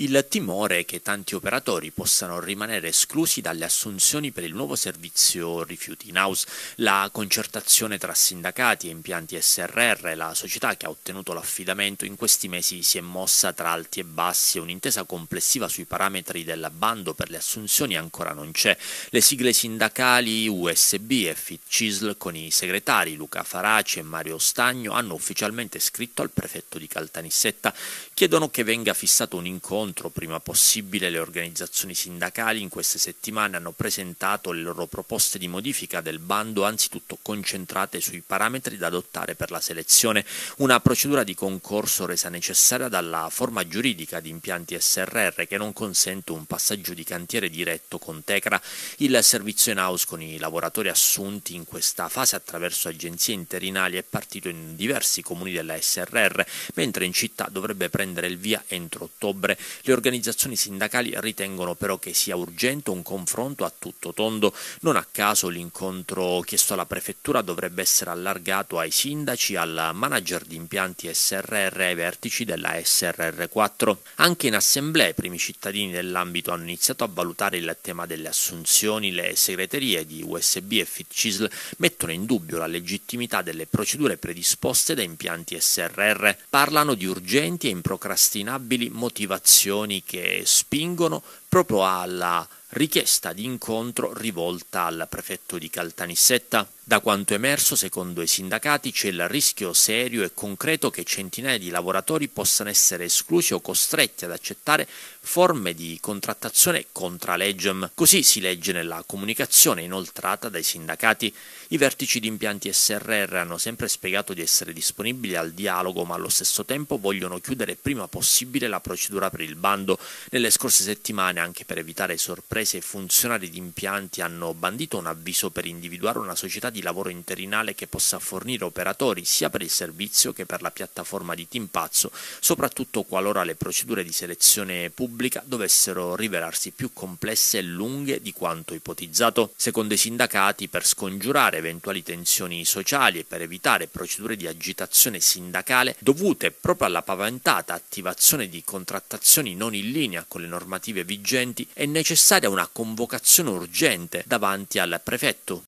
Il timore è che tanti operatori possano rimanere esclusi dalle assunzioni per il nuovo servizio rifiuti in house. La concertazione tra sindacati e impianti SRR, la società che ha ottenuto l'affidamento, in questi mesi si è mossa tra alti e bassi e un'intesa complessiva sui parametri dell'abbando per le assunzioni ancora non c'è. Le sigle sindacali USB e FIT-CISL con i segretari Luca Faraci e Mario Stagno hanno ufficialmente scritto al prefetto di Caltanissetta. Chiedono che venga fissato un incontro incontro prima possibile le organizzazioni sindacali in queste settimane hanno presentato le loro proposte di modifica del bando anzitutto concentrate sui parametri da adottare per la selezione, una procedura di concorso resa necessaria dalla forma giuridica di impianti SRR che non consente un passaggio di cantiere diretto con Tecra, il servizio in house con i lavoratori assunti in questa fase attraverso agenzie interinali è partito in diversi comuni della SRR, mentre in città dovrebbe prendere il via entro ottobre. Le organizzazioni sindacali ritengono però che sia urgente un confronto a tutto tondo. Non a caso l'incontro chiesto alla prefettura dovrebbe essere allargato ai sindaci, al manager di impianti SRR e ai vertici della SRR4. Anche in assemblea i primi cittadini dell'ambito hanno iniziato a valutare il tema delle assunzioni. Le segreterie di USB e FitCisl mettono in dubbio la legittimità delle procedure predisposte da impianti SRR. Parlano di urgenti e improcrastinabili motivazioni condizioni che spingono proprio alla richiesta di incontro rivolta al prefetto di Caltanissetta. Da quanto emerso, secondo i sindacati, c'è il rischio serio e concreto che centinaia di lavoratori possano essere esclusi o costretti ad accettare forme di contrattazione contra legem. Così si legge nella comunicazione inoltrata dai sindacati. I vertici di impianti SRR hanno sempre spiegato di essere disponibili al dialogo, ma allo stesso tempo vogliono chiudere prima possibile la procedura per il bando. Nelle scorse settimane, anche per evitare sorprese, imprese e funzionari di impianti hanno bandito un avviso per individuare una società di lavoro interinale che possa fornire operatori sia per il servizio che per la piattaforma di Timpazzo, soprattutto qualora le procedure di selezione pubblica dovessero rivelarsi più complesse e lunghe di quanto ipotizzato. Secondo i sindacati, per scongiurare eventuali tensioni sociali e per evitare procedure di agitazione sindacale dovute proprio alla paventata attivazione di contrattazioni non in linea con le normative vigenti, è necessaria una convocazione urgente davanti al prefetto.